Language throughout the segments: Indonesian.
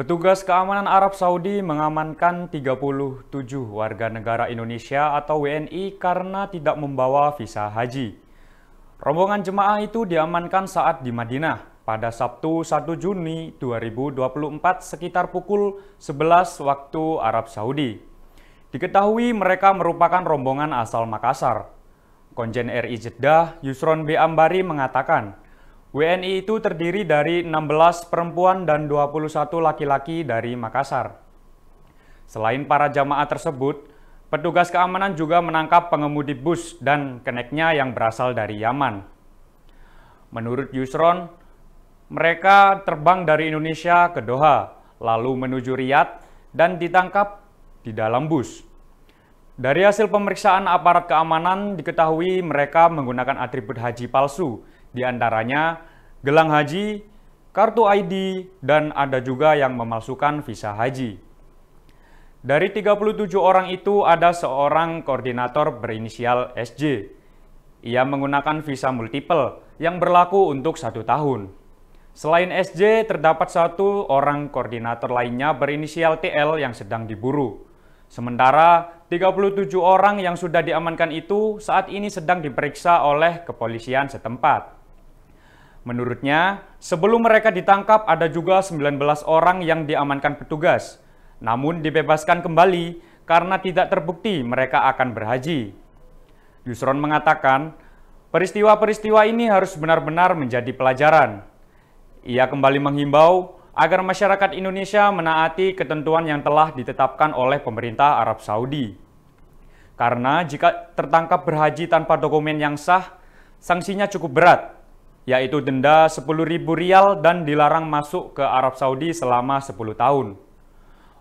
Petugas keamanan Arab Saudi mengamankan 37 warga negara Indonesia atau WNI karena tidak membawa visa haji. Rombongan jemaah itu diamankan saat di Madinah pada Sabtu 1 Juni 2024 sekitar pukul 11 waktu Arab Saudi. Diketahui mereka merupakan rombongan asal Makassar. Konjen RI Jeddah, Yusron B. Ambari mengatakan, WNI itu terdiri dari 16 perempuan dan 21 laki-laki dari Makassar. Selain para jamaah tersebut, petugas keamanan juga menangkap pengemudi bus dan keneknya yang berasal dari Yaman. Menurut Yusron, mereka terbang dari Indonesia ke Doha, lalu menuju Riyadh dan ditangkap di dalam bus. Dari hasil pemeriksaan aparat keamanan diketahui mereka menggunakan atribut haji palsu di antaranya gelang haji, kartu ID, dan ada juga yang memalsukan visa haji. Dari 37 orang itu ada seorang koordinator berinisial SJ. Ia menggunakan visa multiple yang berlaku untuk satu tahun. Selain SJ, terdapat satu orang koordinator lainnya berinisial TL yang sedang diburu. Sementara 37 orang yang sudah diamankan itu saat ini sedang diperiksa oleh kepolisian setempat. Menurutnya, sebelum mereka ditangkap ada juga 19 orang yang diamankan petugas, namun dibebaskan kembali karena tidak terbukti mereka akan berhaji. Yusron mengatakan, peristiwa-peristiwa ini harus benar-benar menjadi pelajaran. Ia kembali menghimbau agar masyarakat Indonesia menaati ketentuan yang telah ditetapkan oleh pemerintah Arab Saudi. Karena jika tertangkap berhaji tanpa dokumen yang sah, sanksinya cukup berat, yaitu denda sepuluh ribu rial dan dilarang masuk ke Arab Saudi selama 10 tahun.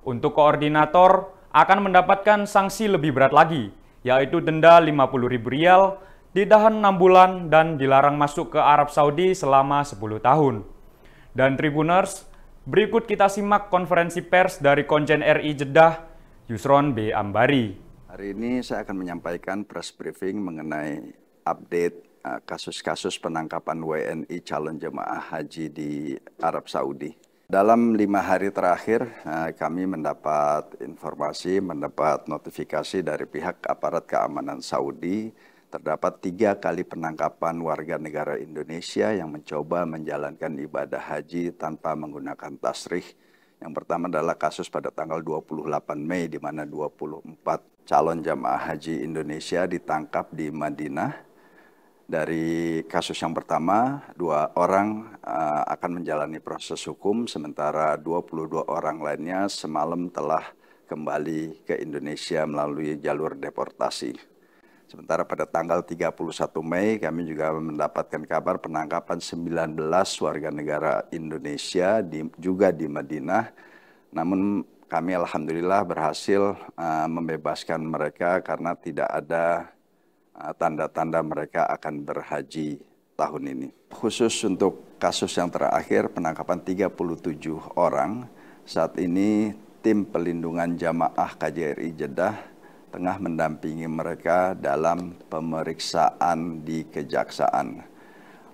Untuk koordinator akan mendapatkan sanksi lebih berat lagi, yaitu denda lima puluh ribu rial, ditahan enam bulan dan dilarang masuk ke Arab Saudi selama 10 tahun. Dan Tribuners, berikut kita simak konferensi pers dari Konjen RI Jeddah, Yusron B. Ambari. Hari ini saya akan menyampaikan press briefing mengenai update Eh, kasus-kasus penangkapan WNI calon jemaah haji di Arab Saudi. Dalam lima hari terakhir, eh, kami mendapat informasi, mendapat notifikasi dari pihak aparat keamanan Saudi terdapat tiga kali penangkapan warga negara Indonesia yang mencoba menjalankan ibadah haji tanpa menggunakan tasrih. Yang pertama adalah kasus pada tanggal 28 Mei di mana 24 calon jamaah haji Indonesia ditangkap di Madinah dari kasus yang pertama, dua orang uh, akan menjalani proses hukum, sementara 22 orang lainnya semalam telah kembali ke Indonesia melalui jalur deportasi. Sementara pada tanggal 31 Mei kami juga mendapatkan kabar penangkapan 19 warga negara Indonesia di, juga di Madinah. Namun kami alhamdulillah berhasil uh, membebaskan mereka karena tidak ada Eh, tanda-tanda mereka akan berhaji tahun ini. Khusus untuk kasus yang terakhir penangkapan 37 orang, saat ini tim pelindungan jamaah KJRI Jeddah tengah mendampingi mereka dalam pemeriksaan di kejaksaan.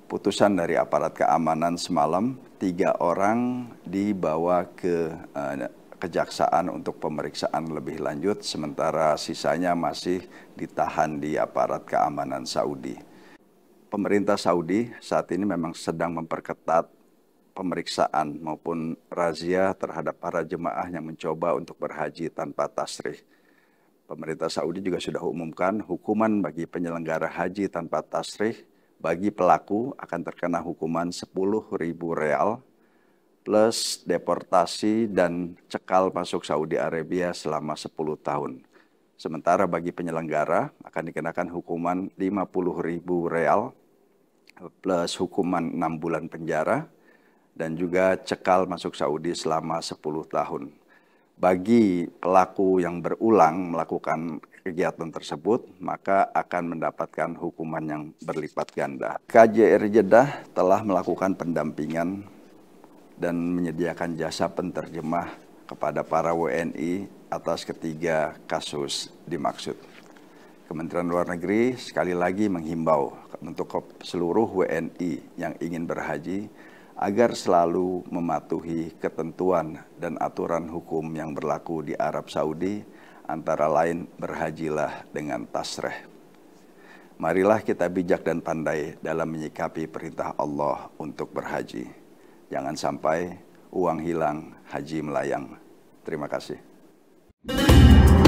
Putusan dari aparat keamanan semalam, tiga orang dibawa ke eh, kejaksaan untuk pemeriksaan lebih lanjut, sementara sisanya masih ditahan di aparat keamanan Saudi. Pemerintah Saudi saat ini memang sedang memperketat pemeriksaan maupun razia terhadap para jemaah yang mencoba untuk berhaji tanpa tasrih. Pemerintah Saudi juga sudah umumkan hukuman bagi penyelenggara haji tanpa tasrih bagi pelaku akan terkena hukuman 10.000 real plus deportasi dan cekal masuk Saudi Arabia selama 10 tahun. Sementara bagi penyelenggara akan dikenakan hukuman 50 ribu real plus hukuman 6 bulan penjara dan juga cekal masuk Saudi selama 10 tahun. Bagi pelaku yang berulang melakukan kegiatan tersebut, maka akan mendapatkan hukuman yang berlipat ganda. KJR Jeddah telah melakukan pendampingan dan menyediakan jasa penterjemah kepada para WNI atas ketiga kasus dimaksud. Kementerian Luar Negeri sekali lagi menghimbau untuk seluruh WNI yang ingin berhaji agar selalu mematuhi ketentuan dan aturan hukum yang berlaku di Arab Saudi, antara lain berhajilah dengan tasreh. Marilah kita bijak dan pandai dalam menyikapi perintah Allah untuk berhaji. Jangan sampai uang hilang, haji melayang. Terima kasih.